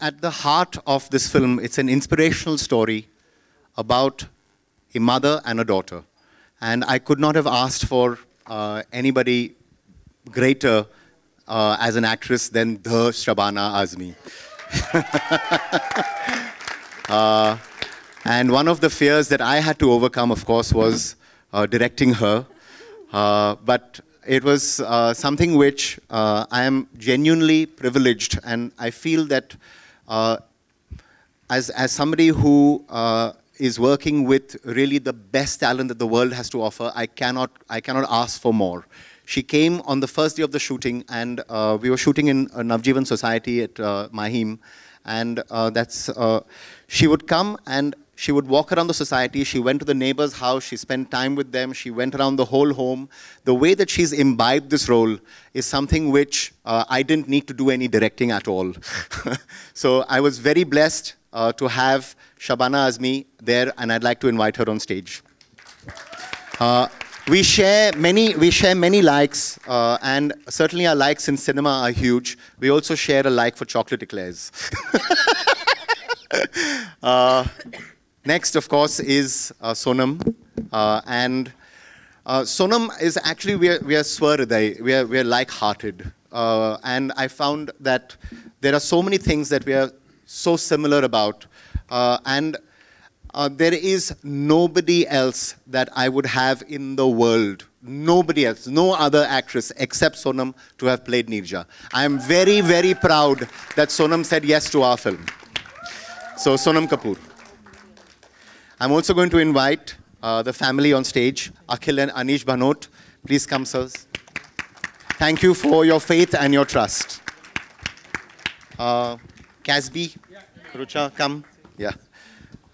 at the heart of this film, it's an inspirational story about a mother and a daughter. And I could not have asked for uh, anybody greater uh, as an actress than the Shabana Azmi. uh, and one of the fears that I had to overcome, of course, was uh, directing her. Uh, but it was uh, something which I am genuinely privileged, and I feel that uh, as, as somebody who uh, is working with really the best talent that the world has to offer. I cannot, I cannot ask for more. She came on the first day of the shooting, and uh, we were shooting in uh, Navjeevan Society at uh, Mahim, and uh, that's uh, she would come and she would walk around the society. She went to the neighbor's house. She spent time with them. She went around the whole home. The way that she's imbibed this role is something which uh, I didn't need to do any directing at all. so I was very blessed uh, to have Shabana Azmi there, and I'd like to invite her on stage. Uh, we share many we share many likes uh, and certainly our likes in cinema are huge we also share a like for chocolate eclairs uh, Next, of course, is uh, Sonam. Uh, and uh, Sonam is actually, we are, we are we are, we are like-hearted. Uh, and I found that there are so many things that we are so similar about. Uh, and uh, there is nobody else that I would have in the world nobody else, no other actress except Sonam to have played Nirja. I am very, very proud that Sonam said yes to our film. So Sonam Kapoor. I'm also going to invite uh, the family on stage, Akhil and Anish Banot. Please come, sirs. Thank you for your faith and your trust. Uh, Casby, Rucha, come. Yeah.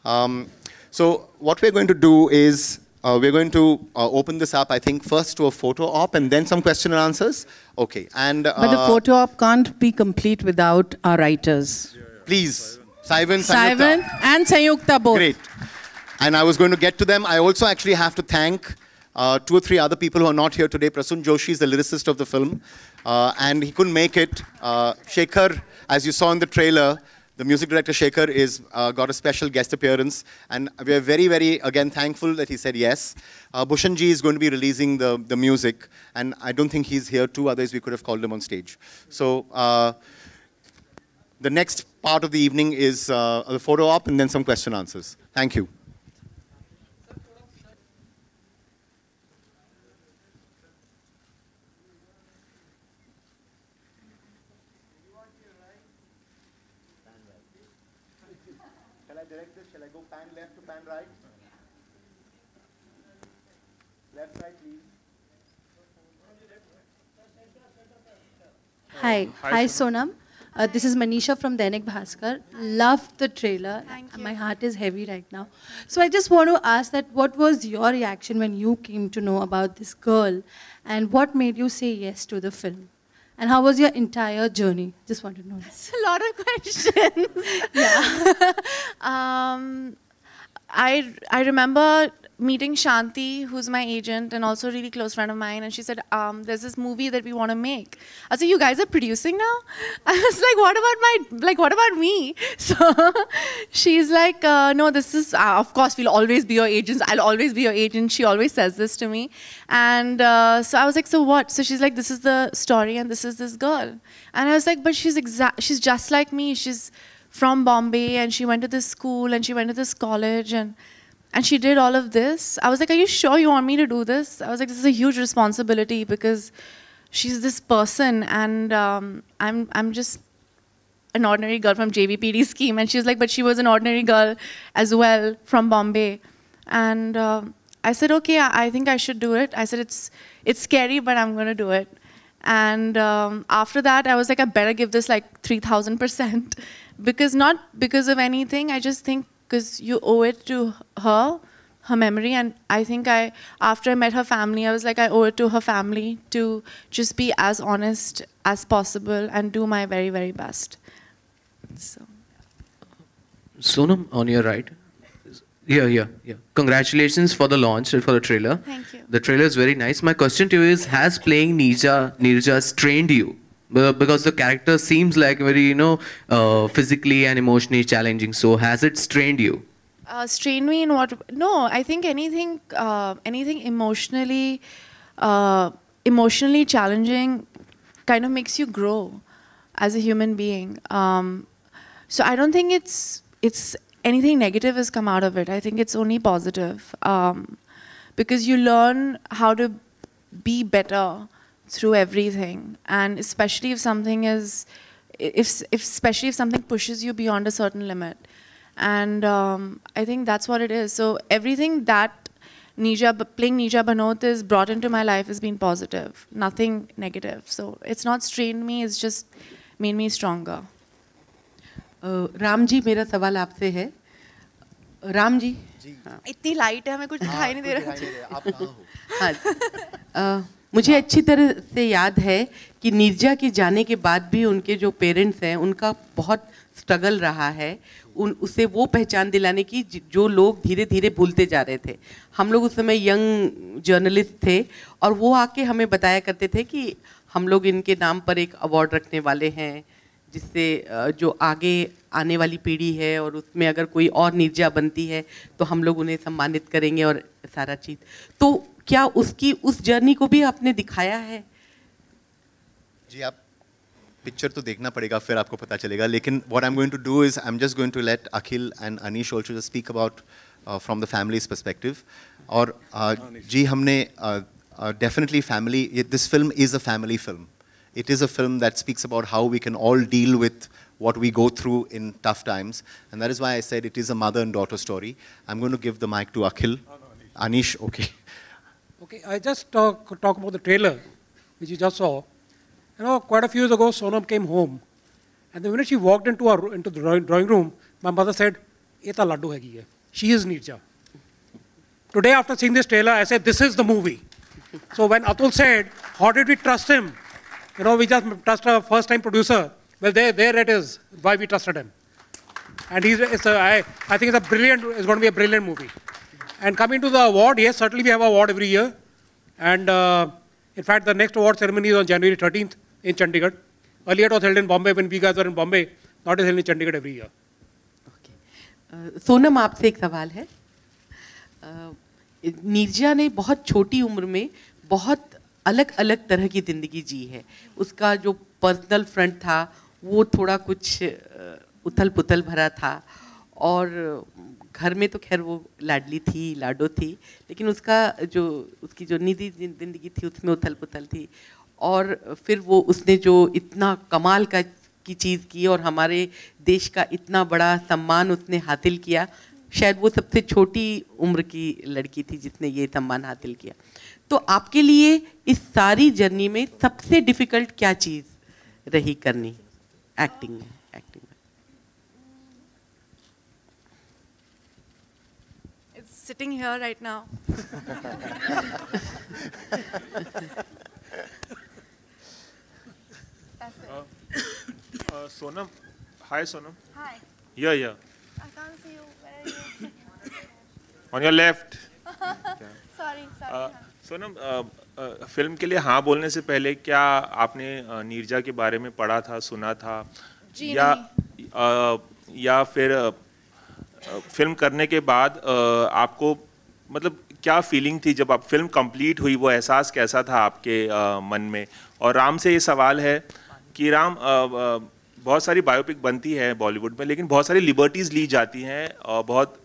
Um, so what we're going to do is uh, we're going to uh, open this up, I think, first to a photo op and then some question and answers. Okay. And uh, but the uh, photo op can't be complete without our writers. Yeah, yeah. Please, Saivan, Saivan, and Sanyukta both. Great and I was going to get to them. I also actually have to thank uh, two or three other people who are not here today. Prasun Joshi is the lyricist of the film, uh, and he couldn't make it. Uh, Shekhar, as you saw in the trailer, the music director Shekhar is, uh, got a special guest appearance, and we are very, very, again, thankful that he said yes. Uh, Bhushanji is going to be releasing the, the music, and I don't think he's here. Two others, we could have called him on stage. So uh, the next part of the evening is the uh, photo op and then some question answers. Thank you. Hi. Hi, Hi Sonam. Uh, this is Manisha from Dainik Bhaskar. Love the trailer. Uh, my heart is heavy right now. So I just want to ask that what was your reaction when you came to know about this girl and what made you say yes to the film? And how was your entire journey? Just want to know. That's a lot of questions. yeah. um, I, I remember meeting Shanti, who's my agent and also a really close friend of mine, and she said, um, "There's this movie that we want to make." I said, "You guys are producing now?" I was like, "What about my like? What about me?" So she's like, uh, "No, this is uh, of course we'll always be your agents. I'll always be your agent." She always says this to me, and uh, so I was like, "So what?" So she's like, "This is the story, and this is this girl," and I was like, "But she's exact. She's just like me. She's." from Bombay and she went to this school and she went to this college and and she did all of this. I was like, Are you sure you want me to do this? I was like, This is a huge responsibility because she's this person, and um, I'm, I'm just an ordinary girl from JVPD scheme. And she was like, But she was an ordinary girl as well from Bombay. And uh, I said, Okay, I, I, think I should do it. I said, It's, it's scary, but I'm going to do it. And um, after that, I was like, I better give this like 3,000% because not because of anything. I just think because you owe it to her, her memory. And I think I, after I met her family, I was like, I owe it to her family to just be as honest as possible and do my very, very best. So. Sonam, on your right. Yeah, yeah, yeah. Congratulations for the launch for the trailer. Thank you. The trailer is very nice. My question to you is, has playing Nirja, Nirjas trained you? because the character seems like very you know uh, physically and emotionally challenging so has it strained you uh, strained me in what no i think anything uh, anything emotionally uh, emotionally challenging kind of makes you grow as a human being um, so i don't think it's it's anything negative has come out of it i think it's only positive um, because you learn how to be better through everything. And especially if something is, if, if especially if something pushes you beyond a certain limit. And um, I think that's what it is. So everything that Nija, playing Nija Banot is brought into my life has been positive, nothing negative. So it's not strained me, it's just made me stronger. Uh, Ram जी मेरा सवाल आपसे है Ram uh, जी, जी. हाँ. इतनी light हमें कुछ दिखाई नहीं दे रहा हाँ, मुझे अच्छी तरह से याद है कि नीरजा के जाने के बाद भी उनके जो पेरेंट्स हैं उनका बहुत स्ट्रगल रहा है उन उसे वो पहचान दिलाने की जो लोग धीरे धीरे भूलते जा रहे थे हम लोग उस समय यंग जर्नलिस्ट थे और वो आके हमें बताया करते थे कि हम लोग इनके नाम पर एक अवार्ड रखने वाले हैं जिससे जो आगे आने वाली पीढ़ी है और उसमें अगर कोई और निर्जा बनती है तो हम लोग उन्हें सम्मानित करेंगे और सारा चीज़ तो क्या उसकी उस जर्नी को भी आपने दिखाया है जी आप पिक्चर तो देखना पड़ेगा फिर आपको पता चलेगा लेकिन what I am going to do is I am just going to let Akhil and Anish also just speak about from the family perspective और uh, जी हमने definitely family this film is a family film it is a film that speaks about how we can all deal with what we go through in tough times and that is why I said it is a mother and daughter story I am going to give the mic to Akhil Anish okay no, no, Okay, I just talk, talk about the trailer, which you just saw. You know, quite a few years ago, Sonam came home. And the minute she walked into, our, into the drawing room, my mother said, Eta Laddu hai hai. She is Nirja. Today, after seeing this trailer, I said, this is the movie. so when Atul said, how did we trust him? You know, we just trust our first-time producer. Well, there, there it is, why we trusted him. And he's, a, I, I think it's a brilliant, it's going to be a brilliant movie. And coming to the award, yes, certainly we have award every year. And uh, in fact, the next award ceremony is on January 13th in Chandigarh. Earlier it was held in Bombay when we guys were in Bombay. not it held in Chandigarh every year. Sonam आपसे एक सवाल है. Uh, Neerja ने बहुत छोटी उम्र में बहुत अलग अलग तरह की ज़िंदगी जी है उसका जो पर्सनल फ्रंट था वो थोड़ा कुछ उथल पुथल भरा था और घर में तो खैर वो लाडली थी लाडो थी लेकिन उसका जो उसकी जो निजी जिंदगी थी उसमें उथल पुथल थी और फिर वो उसने जो इतना कमाल का की चीज़ की और हमारे देश का इतना बड़ा सम्मान उसने हासिल किया शायद वो सबसे छोटी उम्र की लड़की थी जिसने ये सम्मान हासिल किया तो आपके लिए इस सारी जर्नी में सबसे डिफ़िकल्ट क्या चीज़ रही करनी एक्टिंग में acting is sitting here right now. That's it. Uh, uh, Sonam. Hi, Sonam. Hi. Yeah, yeah. I can't see you. Where are you? On your left. sorry, sorry. Uh, Uh, film के लिए हाँ बोलने से पहले क्या आपने नीरजा के बारे में पढ़ा था सुना था जी या नहीं। आ, या फिर फिल्म करने के बाद आपको मतलब क्या फीलिंग थी जब आप फिल्म कंप्लीट हुई वो एहसास कैसा था आपके मन में और राम से ये सवाल है कि राम बहुत सारी बायोपिक बनती है बॉलीवुड में लेकिन बहुत सारी लिबर्टीज़ ली जाती हैं और बहुत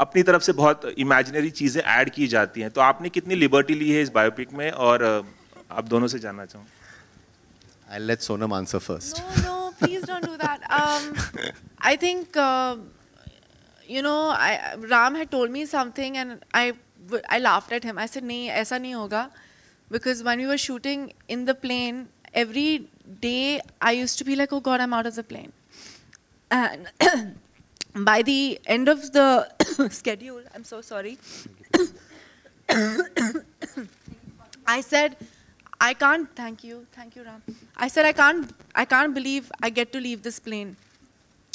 अपनी तरफ से बहुत इमेजिनरी चीज़ें ऐड की जाती हैं तो आपने कितनी लिबर्टी ली है इस बायोपिक में और आप दोनों से जानना चाहूँ I let Sonam answer first please don't do that. Um, I think, uh, you know, I, Ram had told me something and I, I laughed at him. I said, nahi, aisa nahi hoga. Because when we were shooting in the plane, every day I used to be like, oh God, I'm out of the plane. And by the end of the schedule, I'm so sorry, I said, I can't, thank you, thank you, Ram. I said, I can't, I can't believe I get to leave this plane.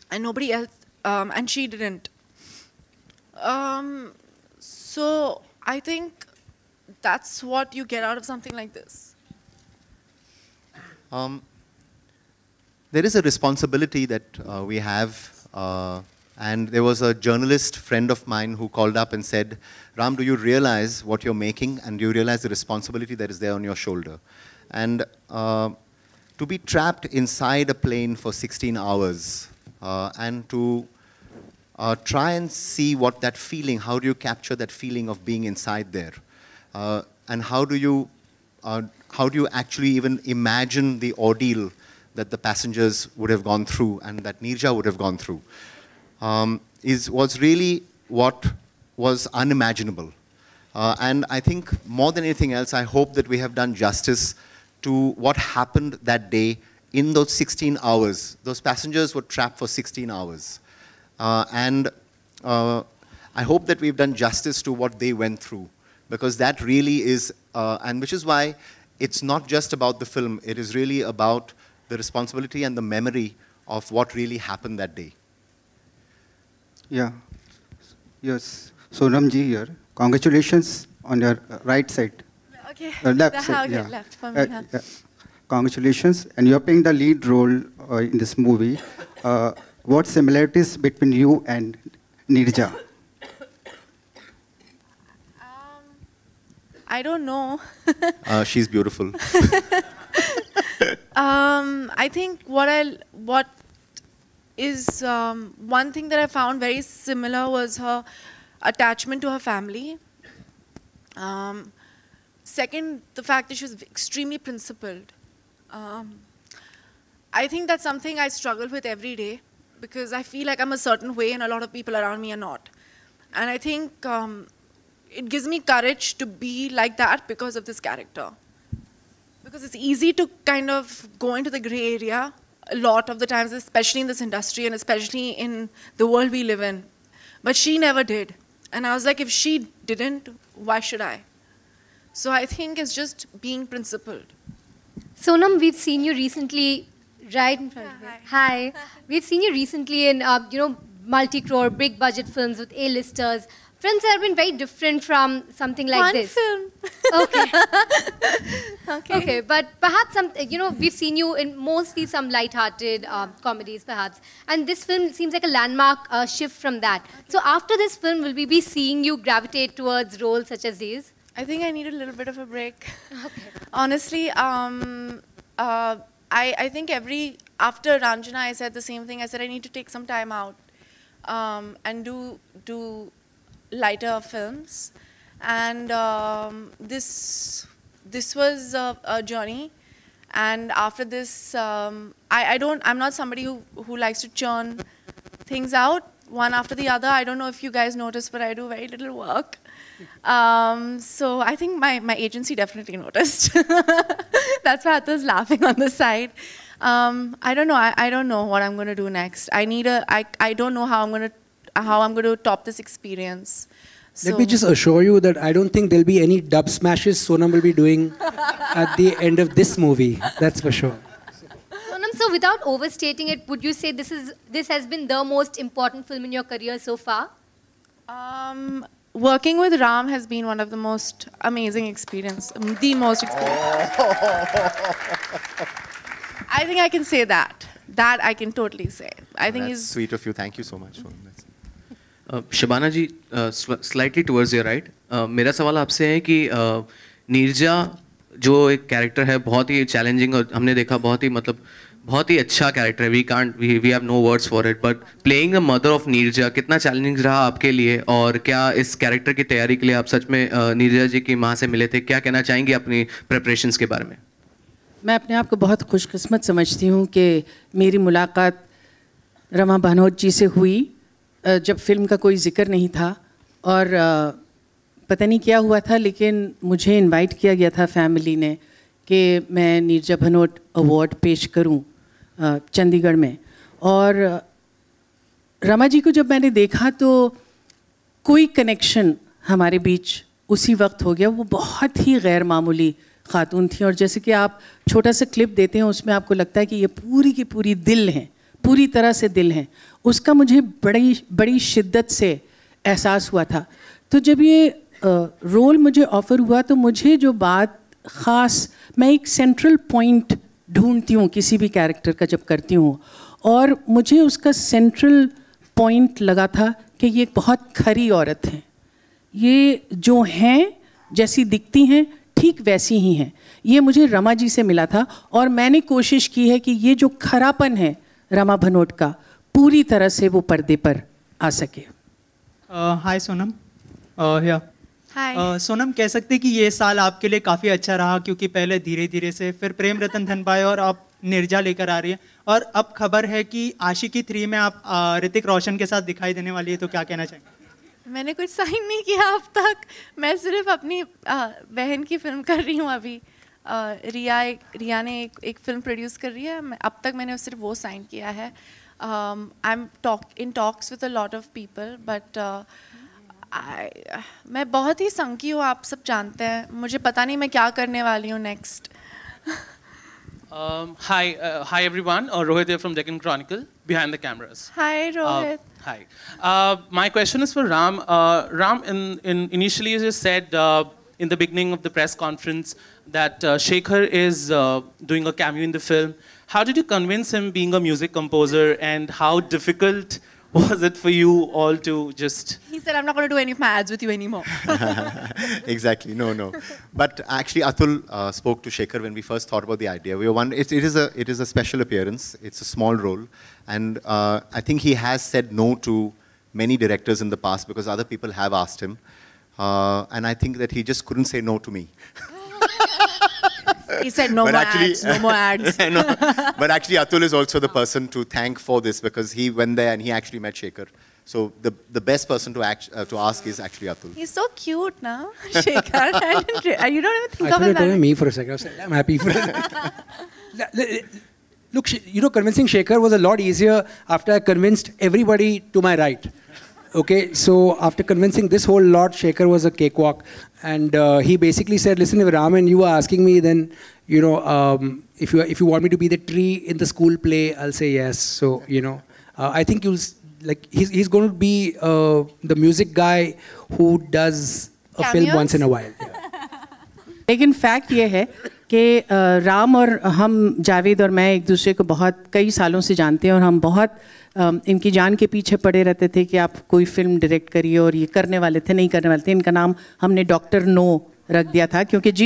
And nobody else, um, and she didn't. Um, so I think that's what you get out of something like this. Um, there is a responsibility that uh, we have uh, and there was a journalist friend of mine who called up and said, Ram, do you realize what you're making? And do you realize the responsibility that is there on your shoulder? And uh, to be trapped inside a plane for 16 hours uh, and to uh, try and see what that feeling, how do you capture that feeling of being inside there? Uh, and how do you, uh, how do you actually even imagine the ordeal that the passengers would have gone through and that Nirja would have gone through? um, is, was really what was unimaginable. Uh, and I think more than anything else, I hope that we have done justice to what happened that day in those 16 hours. Those passengers were trapped for 16 hours. Uh, and uh, I hope that we've done justice to what they went through because that really is, uh, and which is why it's not just about the film, it is really about the responsibility and the memory of what really happened that day. Yeah. Yes. So Ramji here. Congratulations on your uh, right side. Okay. Uh, left the side. Yeah. Left for uh, me, uh, yeah. Congratulations. And you're playing the lead role uh, in this movie. Uh, what similarities between you and Nirja? Um, I don't know. Uh, she's beautiful. um, I think what I what is um, one thing that I found very similar was her attachment to her family. Um, second, the fact that she was extremely principled. Um, I think that's something I struggle with every day because I feel like I'm a certain way and a lot of people around me are not. And I think um, it gives me courage to be like that because of this character. Because it's easy to kind of go into the gray area a lot of the times, especially in this industry and especially in the world we live in. But she never did. And I was like, if she didn't, why should I? So I think it's just being principled. Sonam, we've seen you recently, right in front of me. Hi. We've seen you recently in, uh, you know, multi-crore, big budget films with A-listers have been very different from something like One this. film. okay. okay. Okay, but perhaps some, you know, we've seen you in mostly some light-hearted uh, comedies, perhaps, and this film seems like a landmark uh, shift from that. Okay. So after this film, will we be seeing you gravitate towards roles such as these? I think I need a little bit of a break. Okay. Honestly, um, uh, I, I think every after Ranjana, I said the same thing. I said I need to take some time out um, and do do lighter films. And um, this, this was a, a, journey. And after this, um, I, I don't, I'm not somebody who, who likes to churn things out one after the other. I don't know if you guys noticed, but I do very little work. Um, so I think my, my agency definitely noticed. That's why Atta's laughing on the side. Um, I don't know. I, I don't know what I'm going to do next. I need a. I I don't know how I'm going to how I'm going to top this experience. So Let me just assure you that I don't think there'll be any dub smashes Sonam will be doing at the end of this movie. That's for sure. Sonam, so without overstating it, would you say this is this has been the most important film in your career so far? Um, working with Ram has been one of the most amazing experience, um, the most experience. Oh. I think I can say that. That I can totally say. I think oh, sweet of you. Thank you so much. Shabana ji slightly towards your right मेरा सवाल आपसे है कि uh, Neerja जो एक character है बहुत ही challenging और हमने देखा बहुत ही मतलब बहुत ही अच्छा कैरेक्टर है we can't we we have no words for it but playing the mother of Neerja कितना चैलेंजिंग रहा आपके लिए और क्या इस कैरेक्टर की तैयारी के लिए आप सच में uh, नीरजा जी की माँ से मिले थे क्या कहना चाहेंगे अपनी प्रेपरेशन के बारे में मैं अपने आप को बहुत खुशकस्मत समझती हूँ कि मेरी मुलाकात रमा भनोज जी से हुई जब फिल्म का कोई जिक्र नहीं था और पता नहीं क्या हुआ था लेकिन मुझे इनवाइट किया गया था फैमिली ने कि मैं नीरजा भनोट अवार्ड पेश करूं चंडीगढ़ में और रमा जी को जब मैंने देखा तो कोई कनेक्शन हमारे बीच उसी वक्त हो गया वो बहुत ही गैर मामूली खातून थी और जैसे कि आप छोटा सा क्लिप देते हैं उसमें आपको लगता है कि ये पूरी की पूरी दिल हैं पूरी तरह से दिल हैं उसका मुझे बड़ी बड़ी शिद्दत से एहसास हुआ था तो जब ये रोल मुझे ऑफ़र हुआ तो मुझे जो बात ख़ास मैं एक सेंट्रल पॉइंट ढूंढती हूँ किसी भी कैरेक्टर का जब करती हूँ और मुझे उसका सेंट्रल पॉइंट लगा था कि ये बहुत खरी औरत हैं ये जो हैं जैसी दिखती हैं ठीक वैसी ही हैं ये मुझे रमा जी से मिला था और मैंने कोशिश की है कि ये जो खरापन है रमा भनोट का पूरी तरह से वो पर्दे पर आ सके हाय सोनम या हाय सोनम कह सकते कि ये साल आपके लिए काफ़ी अच्छा रहा क्योंकि पहले धीरे धीरे से फिर प्रेम रतन धन पाए और आप निर्जा लेकर आ रही है और अब खबर है कि आशिकी थ्री में आप ऋतिक रोशन के साथ दिखाई देने वाली है तो क्या कहना चाहेंगे मैंने कुछ साइन नहीं किया अब तक मैं सिर्फ अपनी आ, बहन की फिल्म कर रही हूँ अभी रिया एक रिया ने एक एक फिल्म प्रोड्यूस कर रही है अब तक मैंने सिर्फ वो साइन किया है I am talk in talks with a lot of people but I मैं बहुत ही संकी हूँ आप सब जानते हैं मुझे पता नहीं मैं क्या करने वाली हूँ नेक्स्ट हाय हाय एवरीवन और Rohit from Deccan Chronicle behind the cameras hi question is for Ram Ram in initially you in the beginning of the press conference that uh, Shekhar is uh, doing a cameo in the film. How did you convince him being a music composer and how difficult was it for you all to just... He said, I'm not going to do any of my ads with you anymore. exactly, no, no. But actually, Atul uh, spoke to Shekhar when we first thought about the idea. We were one, it, it, is a, it is a special appearance, it's a small role. And uh, I think he has said no to many directors in the past because other people have asked him. Uh, and I think that he just couldn't say no to me. he said no but more actually, ads, no more ads. no, but actually, Atul is also the person to thank for this because he went there and he actually met Shaker. So the, the best person to, act, uh, to ask is actually Atul. He's so cute now, Shekhar. I didn't, you don't even think I of him. I me for a second. I I'm happy for it. Look, you know, convincing Shekhar was a lot easier after I convinced everybody to my right. Okay, so after convincing this whole lot, Shaker was a cakewalk. And uh, he basically said, listen, if Raman, you are asking me, then, you know, um, if, you, if you want me to be the tree in the school play, I'll say yes. So, you know, uh, I think you'll, like, he's, he's going to be uh, the music guy who does a Cameos? film once in a while. Yeah. in fact, yeah. कि uh, Ram और हम जावेद और मैं एक दूसरे को बहुत कई सालों से जानते हैं और हम बहुत इनकी जान के पीछे पड़े रहते थे कि आप कोई फिल्म डायरेक्ट करिए और ये करने वाले थे नहीं करने वाले थे इनका नाम हमने डॉक्टर नो रख दिया था क्योंकि जी